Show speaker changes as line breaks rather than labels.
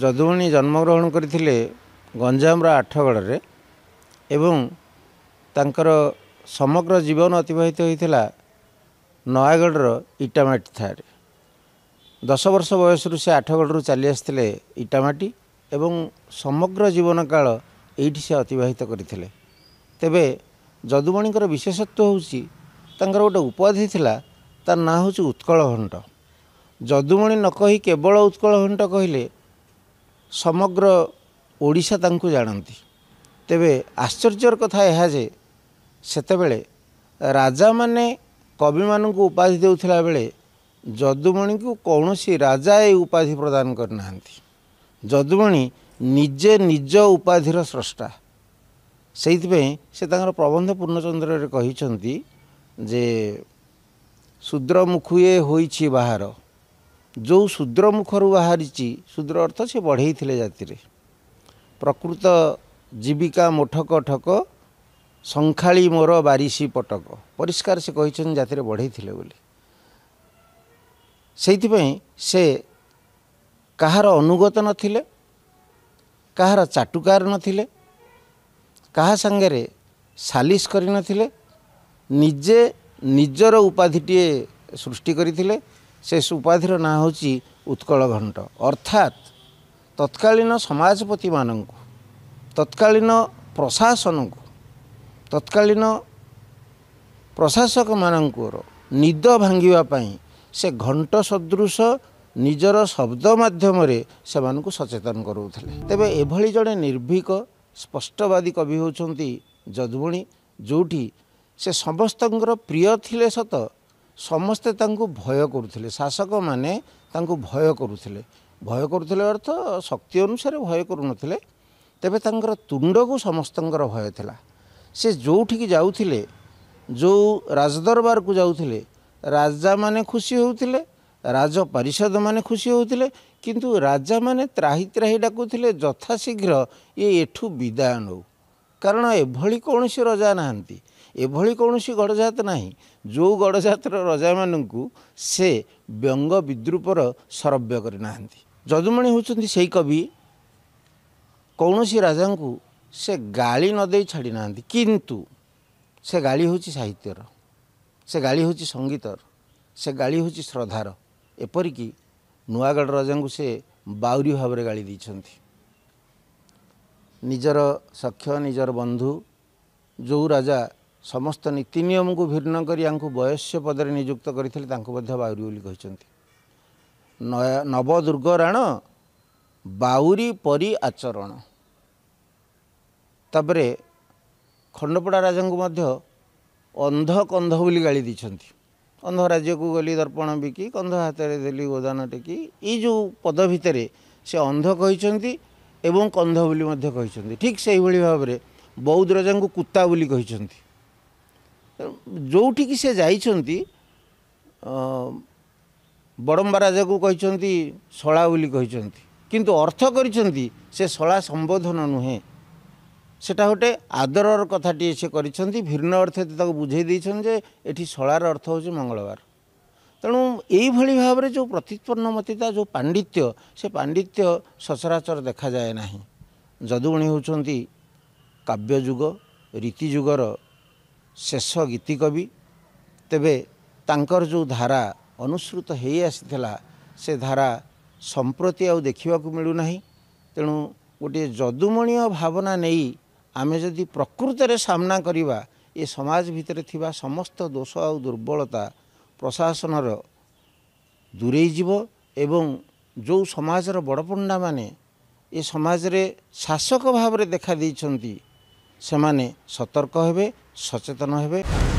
ଯଦୁମଣି ଜନ୍ମଗ୍ରହଣ କରିଥିଲେ ଗଞ୍ଜାମର ଆଠଗଡ଼ରେ ଏବଂ ତାଙ୍କର ସମଗ୍ର ଜୀବନ ଅତିବାହିତ ହୋଇଥିଲା ନୟାଗଡ଼ର ଇଟାମାଟି ଥାରେ ଦଶ ବର୍ଷ ବୟସରୁ ସେ ଆଠଗଡ଼ରୁ ଚାଲି ଆସିଥିଲେ ଇଟାମାଟି ଏବଂ ସମଗ୍ର ଜୀବନକାଳ ଏଇଠି ସେ ଅତିବାହିତ କରିଥିଲେ ତେବେ ଯଦୁମଣିଙ୍କର ବିଶେଷତ୍ଵ ହେଉଛି ତାଙ୍କର ଗୋଟେ ଉପାଧି ଥିଲା ତା ନାଁ ହେଉଛି ଉତ୍କଳ ଘଣ୍ଟ ଯଦୁମଣି ନ କହି କେବଳ ଉତ୍କଳ ଘଣ୍ଟ କହିଲେ ସମଗ୍ର ଓଡ଼ିଶା ତାଙ୍କୁ ଜାଣନ୍ତି ତେବେ ଆଶ୍ଚର୍ଯ୍ୟର କଥା ଏହା ଯେ ସେତେବେଳେ ରାଜାମାନେ କବିମାନଙ୍କୁ ଉପାଧି ଦେଉଥିଲା ବେଳେ ଯଦୁମଣିଙ୍କୁ କୌଣସି ରାଜା ଏ ଉପାଧି ପ୍ରଦାନ କରିନାହାନ୍ତି ଯଦୁମଣି ନିଜେ ନିଜ ଉପାଧିର ସ୍ରଷ୍ଟା ସେଇଥିପାଇଁ ସେ ତାଙ୍କର ପ୍ରବନ୍ଧ ପୂର୍ଣ୍ଣଚନ୍ଦ୍ରରେ କହିଛନ୍ତି ଯେ ଶୁଦ୍ରମୁଖୁଏ ହୋଇଛି ବାହାର ଯେଉଁ ଶୂଦ୍ର ମୁଖରୁ ବାହାରିଛି ଶୂଦ୍ର ଅର୍ଥ ସେ ବଢ଼େଇଥିଲେ ଜାତିରେ ପ୍ରକୃତ ଜୀବିକା ମୋଠକ ଠକ ଶଙ୍ଖାଳି ମୋର ବାରିଶି ପଟକ ପରିଷ୍କାର ସେ କହିଛନ୍ତି ଜାତିରେ ବଢ଼େଇଥିଲେ ବୋଲି ସେଇଥିପାଇଁ ସେ କାହାର ଅନୁଗତ ନଥିଲେ କାହାର ଚାଟୁକାର ନଥିଲେ କାହା ସାଙ୍ଗରେ ସାଲିସ୍ କରିନଥିଲେ ନିଜେ ନିଜର ଉପାଧିଟିଏ ସୃଷ୍ଟି କରିଥିଲେ ସେ ଉପାଧିର ନାଁ ହେଉଛି ଉତ୍କଳ ଘଣ୍ଟ ଅର୍ଥାତ୍ ତତ୍କାଳୀନ ସମାଜପତିମାନଙ୍କୁ ତତ୍କାଳୀନ ପ୍ରଶାସନକୁ ତତ୍କାଳୀନ ପ୍ରଶାସକମାନଙ୍କର ନିଦ ଭାଙ୍ଗିବା ପାଇଁ ସେ ଘଣ୍ଟ ସଦୃଶ ନିଜର ଶବ୍ଦ ମାଧ୍ୟମରେ ସେମାନଙ୍କୁ ସଚେତନ କରାଉଥିଲେ ତେବେ ଏଭଳି ଜଣେ ନିର୍ଭୀକ ସ୍ପଷ୍ଟବାଦୀ କବି ହେଉଛନ୍ତି ଯଦୁମଣି ଯେଉଁଠି ସେ ସମସ୍ତଙ୍କର ପ୍ରିୟ ଥିଲେ ସତ ସମସ୍ତେ ତାଙ୍କୁ ଭୟ କରୁଥିଲେ ଶାସକମାନେ ତାଙ୍କୁ ଭୟ କରୁଥିଲେ ଭୟ କରୁଥିଲେ ଅର୍ଥ ଶକ୍ତି ଅନୁସାରେ ଭୟ କରୁନଥିଲେ ତେବେ ତାଙ୍କର ତୁଣ୍ଡକୁ ସମସ୍ତଙ୍କର ଭୟ ଥିଲା ସେ ଯେଉଁଠିକି ଯାଉଥିଲେ ଯେଉଁ ରାଜଦରବାରକୁ ଯାଉଥିଲେ ରାଜାମାନେ ଖୁସି ହେଉଥିଲେ ରାଜ ପରିଷଦମାନେ ଖୁସି ହେଉଥିଲେ କିନ୍ତୁ ରାଜାମାନେ ତ୍ରାହି ତ୍ରାହି ଡାକୁଥିଲେ ଯଥାଶୀଘ୍ର ଇଏ ଏଠୁ ବିଦାୟ ନେଉ କାରଣ ଏଭଳି କୌଣସି ରଜା ନାହାନ୍ତି ଏଭଳି କୌଣସି ଗଡ଼ଜାତ ନାହିଁ ଯେଉଁ ଗଡ଼ଜାତର ରଜାମାନଙ୍କୁ ସେ ବ୍ୟଙ୍ଗ ବିଦ୍ରୁପର ସରବ୍ୟ କରିନାହାନ୍ତି ଯଦୁମଣି ହେଉଛନ୍ତି ସେହି କବି କୌଣସି ରାଜାଙ୍କୁ ସେ ଗାଳି ନ ନଦେଇ ଛାଡ଼ିନାହାନ୍ତି କିନ୍ତୁ ସେ ଗାଳି ହେଉଛି ସାହିତ୍ୟର ସେ ଗାଳି ହେଉଛି ସଙ୍ଗୀତର ସେ ଗାଳି ହେଉଛି ଶ୍ରଦ୍ଧାର ଏପରିକି ନୂଆଗଡ଼ ରାଜାଙ୍କୁ ସେ ବାଉରି ଭାବରେ ଗାଳି ଦେଇଛନ୍ତି ନିଜର ସଖ୍ୟ ନିଜର ବନ୍ଧୁ ଯେଉଁ ରାଜା ସମସ୍ତ ନୀତି ନିୟମକୁ ଭିନ୍ନ କରି ଆଙ୍କୁ ବୟସ୍ୟ ପଦରେ ନିଯୁକ୍ତ କରିଥିଲେ ତାଙ୍କୁ ମଧ୍ୟ ବାଉରି ବୋଲି କହିଛନ୍ତି ନବଦୁର୍ଗ ରାଣ ବାଉରି ପରି ଆଚରଣ ତାପରେ ଖଣ୍ଡପଡ଼ା ରାଜାଙ୍କୁ ମଧ୍ୟ ଅନ୍ଧ କନ୍ଧ ବୋଲି ଗାଳି ଦେଇଛନ୍ତି ଅନ୍ଧ ରାଜ୍ୟକୁ ଗଲି ଦର୍ପଣ ବିକି କନ୍ଧ ହାତରେ ଦେଲି ଗୋଦାନ ଟେକି ଏଇ ଯେଉଁ ପଦ ଭିତରେ ସେ ଅନ୍ଧ କହିଛନ୍ତି ଏବଂ କନ୍ଧ ବୋଲି ମଧ୍ୟ କହିଛନ୍ତି ଠିକ୍ ସେହିଭଳି ଭାବରେ ବୌଦ୍ଧ ରାଜାଙ୍କୁ କୁତା ବୋଲି କହିଛନ୍ତି ଯେଉଁଠିକି ସେ ଯାଇଛନ୍ତି ବଡ଼ମ୍ବାରାଜାକୁ କହିଛନ୍ତି ଶଳା ବୋଲି କହିଛନ୍ତି କିନ୍ତୁ ଅର୍ଥ କରିଛନ୍ତି ସେ ଶଳା ସମ୍ବୋଧନ ନୁହେଁ ସେଟା ଗୋଟେ ଆଦରର କଥାଟିଏ ସେ କରିଛନ୍ତି ଭିନ୍ନ ଅର୍ଥ ତାକୁ ବୁଝେଇ ଦେଇଛନ୍ତି ଯେ ଏଠି ଶଳାର ଅର୍ଥ ହେଉଛି ମଙ୍ଗଳବାର ତେଣୁ ଏଇଭଳି ଭାବରେ ଯେଉଁ ପ୍ରତିପନ୍ନମତିତା ଯେଉଁ ପାଣ୍ଡିତ୍ୟ ସେ ପାଣ୍ଡିତ୍ୟ ସଚରାଚର ଦେଖାଯାଏ ନାହିଁ ଯଦୁଗୁଣୀ ହେଉଛନ୍ତି କାବ୍ୟ ଯୁଗ ରୀତି ଯୁଗର ଶେଷ ଗୀତି କବି ତେବେ ତାଙ୍କର ଯେଉଁ ଧାରା ଅନୁସୃତ ହୋଇ ଆସିଥିଲା ସେ ଧାରା ସମ୍ପ୍ରତି ଆଉ ଦେଖିବାକୁ ମିଳୁନାହିଁ ତେଣୁ ଗୋଟିଏ ଯଦୁମଣୀୟ ଭାବନା ନେଇ ଆମେ ଯଦି ପ୍ରକୃତରେ ସାମ୍ନା କରିବା ଏ ସମାଜ ଭିତରେ ଥିବା ସମସ୍ତ ଦୋଷ ଆଉ ଦୁର୍ବଳତା ପ୍ରଶାସନର ଦୂରେଇଯିବ ଏବଂ ଯେଉଁ ସମାଜର ବଡ଼ପଣ୍ଡାମାନେ ଏ ସମାଜରେ ଶାସକ ଭାବରେ ଦେଖାଦେଇଛନ୍ତି ସେମାନେ ସତର୍କ ହେବେ ସଚେତନ ହେବେ